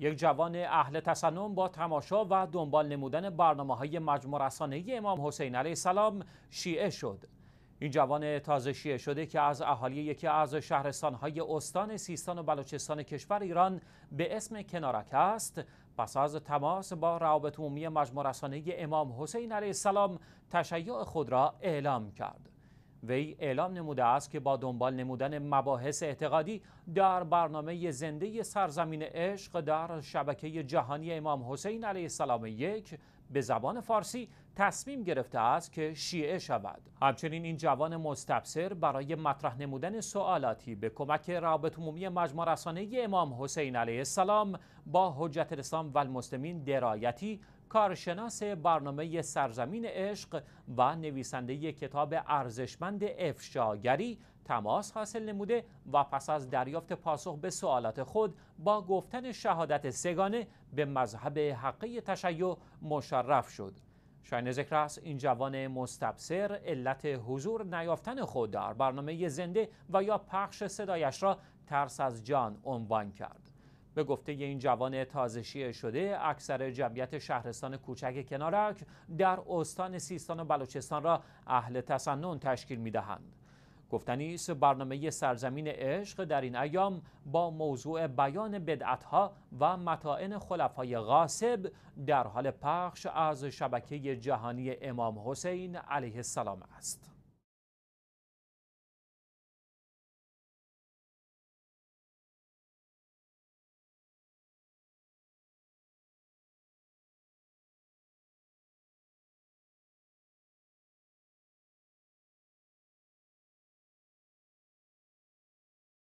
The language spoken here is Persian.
یک جوان اهل تصنم با تماشا و دنبال نمودن برنامه های مجموع امام حسین علیه السلام شیعه شد. این جوان تازه شیعه شده که از اهالی یکی از شهرستانهای استان سیستان و بلوچستان کشور ایران به اسم کنارک است پس از تماس با روابط عمومی مجموع رسانه امام حسین علیه السلام تشیع خود را اعلام کرد. وی اعلام نموده است که با دنبال نمودن مباحث اعتقادی در برنامه زنده سرزمین عشق در شبکه جهانی امام حسین علیه السلام یک به زبان فارسی تصمیم گرفته است که شیعه شود همچنین این جوان مستبصر برای مطرح نمودن سوالاتی به کمک رابط عمومی مجمع رسانه امام حسین علیه السلام با حجت الاسلام والمسلمین درایتی کارشناس برنامه سرزمین عشق و نویسنده کتاب ارزشمند افشاگری تماس حاصل نموده و پس از دریافت پاسخ به سوالات خود با گفتن شهادت سگانه به مذهب حقی تشیع مشرف شد. شاین ذکر است این جوان مستبصر علت حضور نیافتن خود در برنامه زنده و یا پخش صدایش را ترس از جان عنوان کرد. به گفته این جوان تازشی شده اکثر جمعیت شهرستان کوچک کنارک در استان سیستان و بلوچستان را اهل تسنن تشکیل میدهند گفتنی است برنامه سرزمین عشق در این ایام با موضوع بیان بدعتها و متائن خلفای غاصب در حال پخش از شبکه جهانی امام حسین علیه السلام است.